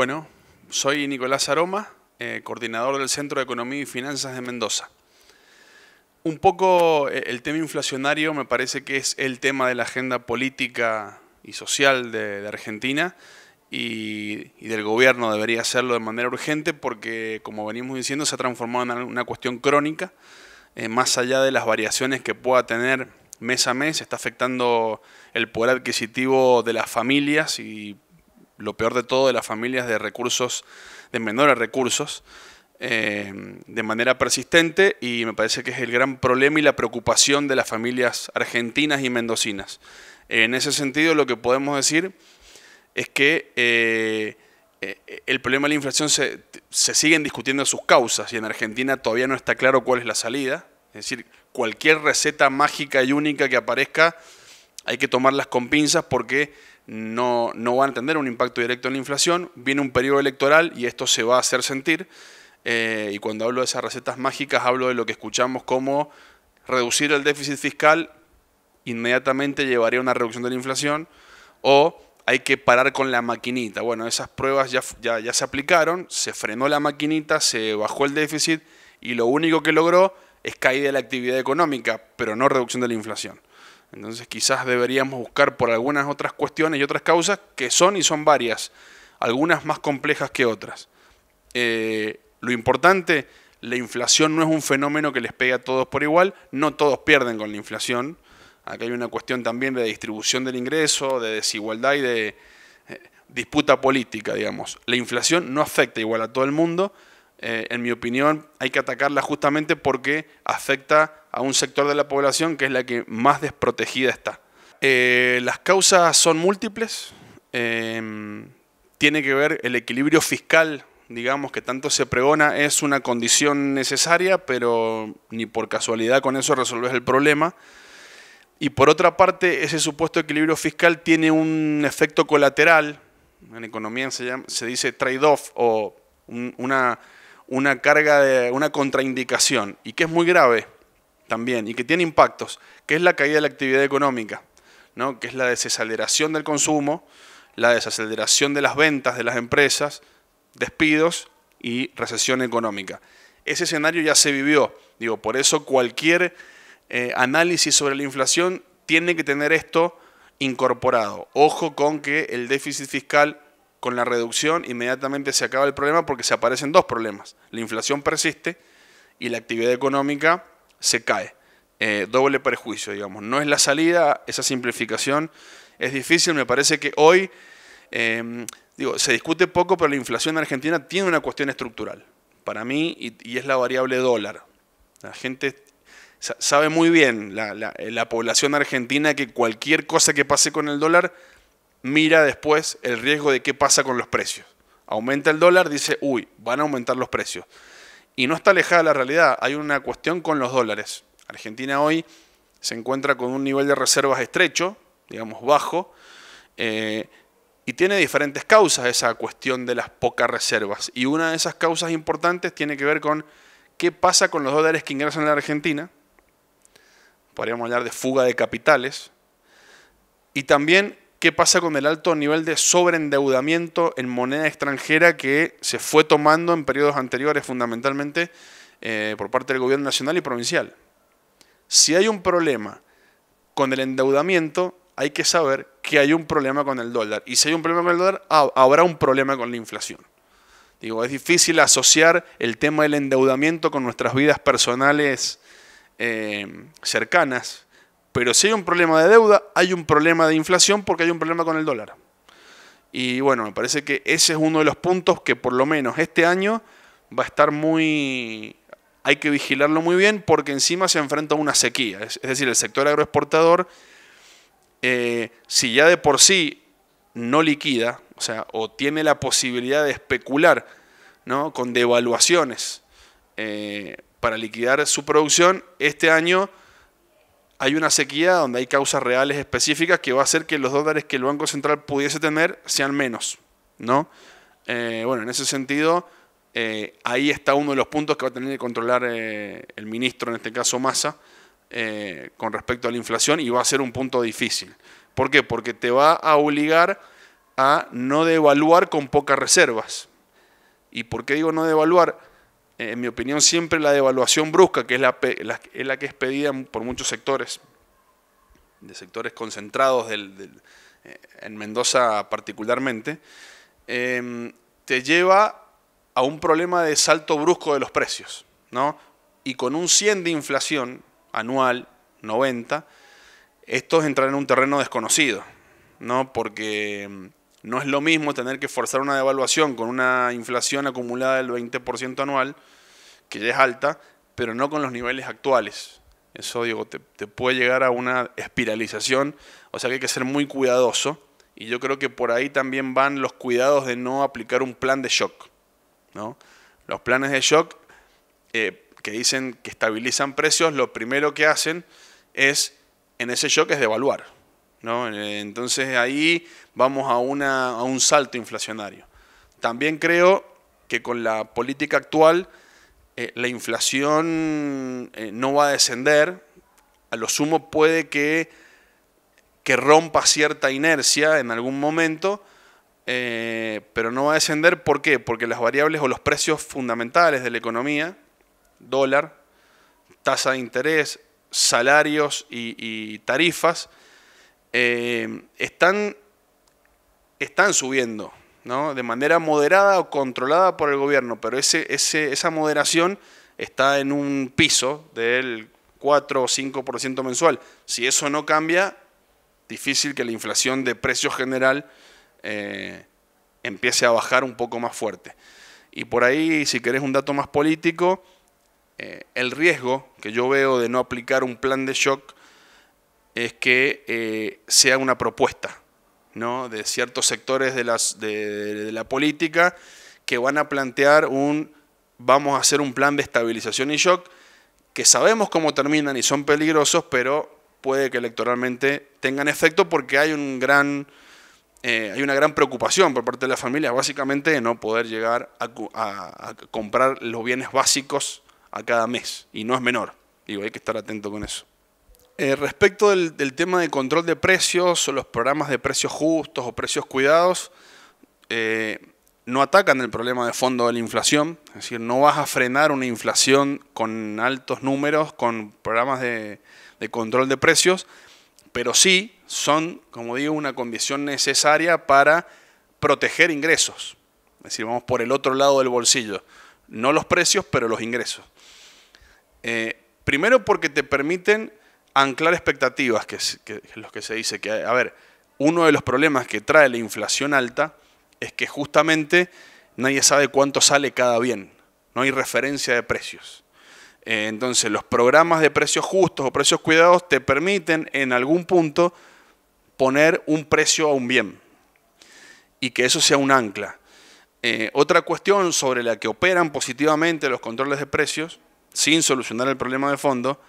Bueno, soy Nicolás Aroma, eh, coordinador del Centro de Economía y Finanzas de Mendoza. Un poco eh, el tema inflacionario me parece que es el tema de la agenda política y social de, Argentina y, del gobierno debería hacerlo de manera urgente porque, como venimos diciendo, se ha transformado en una cuestión crónica, eh, más allá de las variaciones que pueda tener mes a mes, está afectando el poder adquisitivo de las familias y lo peor de todo de las familias de recursos, de menores recursos, eh, de manera persistente y me parece que es el gran problema y la preocupación de las familias argentinas y mendocinas. En ese sentido, lo que podemos decir es que eh, eh, el problema de la inflación se, se siguen discutiendo sus causas y en Argentina todavía no está claro cuál es la salida. Es decir, cualquier receta mágica y única que aparezca hay que tomarlas con pinzas porque no, no van a tener un impacto directo en la inflación. Viene un periodo electoral y esto se va a hacer sentir. Eh, y cuando hablo de esas recetas mágicas, hablo de lo que escuchamos como reducir el déficit fiscal inmediatamente llevaría a una reducción de la inflación o hay que parar con la maquinita. Bueno, esas pruebas ya, ya, ya se aplicaron, se frenó la maquinita, se bajó el déficit y lo único que logró es caída de la actividad económica, pero no reducción de la inflación. Entonces quizás deberíamos buscar por algunas otras cuestiones y otras causas que son y son varias, algunas más complejas que otras. Eh, lo importante, la inflación no es un fenómeno que les pegue a todos por igual, no todos pierden con la inflación. Acá hay una cuestión también de distribución del ingreso, de desigualdad y de eh, disputa política, digamos. La inflación no afecta igual a todo el mundo, eh, en mi opinión, hay que atacarla justamente porque afecta a un sector de la población que es la que más desprotegida está. Eh, las causas son múltiples. Em, tiene que ver el equilibrio fiscal, digamos, que tanto se pregona, es una condición necesaria, pero ni por casualidad con eso resolves el problema. Y por otra parte, ese supuesto equilibrio fiscal tiene un efecto colateral, en economía se, dice trade-off o una una carga de una contraindicación y que es muy grave también y que tiene impactos, que es la caída de la actividad económica, ¿no? que es la desaceleración del consumo, la desaceleración de las ventas de las empresas, despidos y recesión económica. Ese escenario ya se vivió, digo, por eso cualquier eh, análisis sobre la inflación tiene que tener esto incorporado. Ojo con que el déficit fiscal con la reducción inmediatamente se acaba el problema porque se aparecen dos problemas. La inflación persiste y la actividad económica se cae. Eh, doble perjuicio, digamos. No es la salida, esa simplificación es difícil. Me parece que hoy, em, digo, se discute poco, pero la inflación argentina tiene una cuestión estructural, para mí, y, es la variable dólar. La gente sabe muy bien, eh, la población argentina, que cualquier cosa que pase con el dólar mira después el riesgo de qué pasa con los precios. Aumenta el dólar, dice, uy, van a aumentar los precios. Y no está alejada la realidad, hay una cuestión con los dólares. Argentina hoy se encuentra con un nivel de reservas estrecho, digamos bajo, eh, y tiene diferentes causas esa cuestión de las pocas reservas. Y una de esas causas importantes tiene que ver con qué pasa con los dólares que ingresan a la Argentina. Podríamos hablar de fuga de capitales. Y también qué pasa con el alto nivel de sobreendeudamiento en moneda extranjera que se fue tomando en periodos anteriores fundamentalmente eh, por parte del gobierno nacional y provincial. Si hay un problema con el endeudamiento, hay que saber que hay un problema con el dólar. Y si hay un problema con el dólar, habrá un problema con la inflación. Digo, es difícil asociar el tema del endeudamiento con nuestras vidas personales eh, cercanas pero si hay un problema de deuda, hay un problema de inflación porque hay un problema con el dólar. Y bueno, me parece que ese es uno de los puntos que por lo menos este año va a estar muy... Hay que vigilarlo muy bien porque encima se enfrenta a una sequía. Es decir, el sector agroexportador, eh, si ya de por sí no liquida, o sea, o tiene la posibilidad de especular ¿no? con devaluaciones eh, para liquidar su producción, este año hay una sequía donde hay causas reales específicas que va a hacer que los dólares que el Banco Central pudiese tener sean menos, ¿no? Eh, bueno, en ese sentido, eh, ahí está uno de los puntos que va a tener que controlar eh, el ministro, en este caso Massa, con respecto a la inflación y va a ser un punto difícil. ¿Por qué? Porque te va a obligar a no devaluar con pocas reservas. ¿Y por qué digo no devaluar? en mi opinión, siempre la devaluación brusca, que es la, que es pedida por muchos sectores, de sectores concentrados eh, en Mendoza particularmente, em, te lleva a un problema de salto brusco de los precios, ¿no? Y con un 100 de inflación anual, 90, estos entran en un terreno desconocido, ¿no? Porque em, no es lo mismo tener que forzar una devaluación con una inflación acumulada del 20% anual, que ya es alta, pero no con los niveles actuales. Eso, digo, te, puede llegar a una espiralización, o sea que hay que ser muy cuidadoso. Y yo creo que por ahí también van los cuidados de no aplicar un plan de shock. ¿no? Los planes de shock eh, que dicen que estabilizan precios, lo primero que hacen es, en ese shock, es devaluar. Entonces ahí vamos a, un salto inflacionario. También creo que con la política actual eh, la inflación eh, no va a descender, a lo sumo puede que, rompa cierta inercia en algún momento, eh, pero no va a descender. ¿Por qué? Porque las variables o los precios fundamentales de la economía, dólar, tasa de interés, salarios y tarifas, eh, están, están subiendo, ¿no? De manera moderada o controlada por el gobierno, pero ese, esa moderación está en un piso del 4 o 5% mensual. Si eso no cambia, difícil que la inflación de precios general eh, empiece a bajar un poco más fuerte. Y por ahí, si querés un dato más político, eh, el riesgo que yo veo de no aplicar un plan de shock es que eh, sea una propuesta ¿no? de ciertos sectores de, las, de, la política que van a plantear un vamos a hacer un plan de estabilización y shock que sabemos cómo terminan y son peligrosos, pero puede que electoralmente tengan efecto porque hay un gran eh, hay una gran preocupación por parte de las familias, básicamente, de no poder llegar a, a, comprar los bienes básicos a cada mes. Y no es menor. Digo, hay que estar atento con eso. Eh, respecto del, tema de control de precios o los programas de precios justos o precios cuidados, eh, no atacan el problema de fondo de la inflación. Es decir, no vas a frenar una inflación con altos números, con programas de, control de precios, pero sí son, como digo, una condición necesaria para proteger ingresos. Es decir, vamos por el otro lado del bolsillo. No los precios, pero los ingresos. Eh, primero porque te permiten anclar expectativas, que es, que lo que se dice, que, a ver, uno de los problemas que trae la inflación alta es que justamente nadie sabe cuánto sale cada bien, no hay referencia de precios. Eh, entonces, los programas de precios justos o precios cuidados te permiten en algún punto poner un precio a un bien y que eso sea un ancla. Eh, otra cuestión sobre la que operan positivamente los controles de precios, sin solucionar el problema de fondo,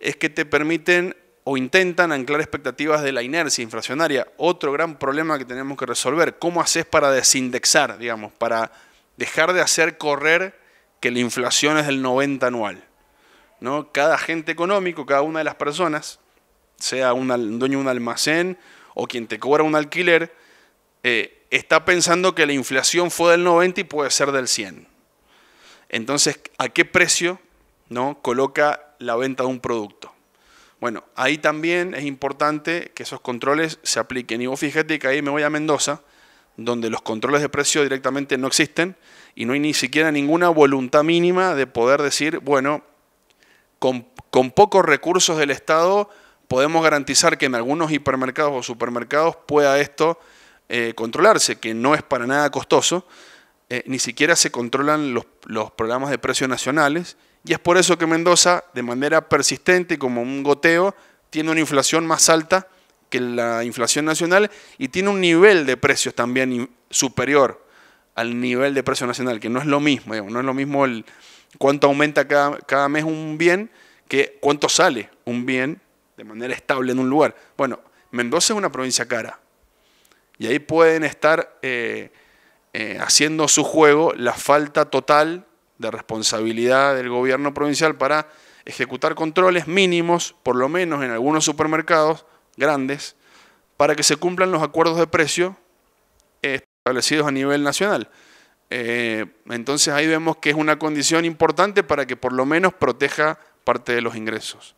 es que te permiten o intentan anclar expectativas de la inercia inflacionaria. Otro gran problema que tenemos que resolver, ¿cómo haces para desindexar, digamos, para dejar de hacer correr que la inflación es del 90 anual? ¿No? Cada agente económico, cada una de las personas, sea un dueño de un almacén o quien te cobra un alquiler, eh, está pensando que la inflación fue del 90 y puede ser del 100. Entonces, ¿a qué precio ¿no? Coloca la venta de un producto. Bueno, ahí también es importante que esos controles se apliquen. Y vos fíjate que ahí me voy a Mendoza, donde los controles de precio directamente no existen y no hay ni siquiera ninguna voluntad mínima de poder decir, bueno, con, pocos recursos del Estado podemos garantizar que en algunos hipermercados o supermercados pueda esto eh, controlarse, que no es para nada costoso eh, ni siquiera se controlan los, programas de precios nacionales y es por eso que Mendoza, de manera persistente, como un goteo, tiene una inflación más alta que la inflación nacional y tiene un nivel de precios también superior al nivel de precio nacional, que no es lo mismo, no es lo mismo cuánto aumenta cada, cada mes un bien que cuánto sale un bien de manera estable en un lugar. Bueno, Mendoza es una provincia cara y ahí pueden estar... Eh, eh, haciendo su juego la falta total de responsabilidad del gobierno provincial para ejecutar controles mínimos, por lo menos en algunos supermercados grandes, para que se cumplan los acuerdos de precio eh, establecidos a nivel nacional. Eh, entonces ahí vemos que es una condición importante para que por lo menos proteja parte de los ingresos.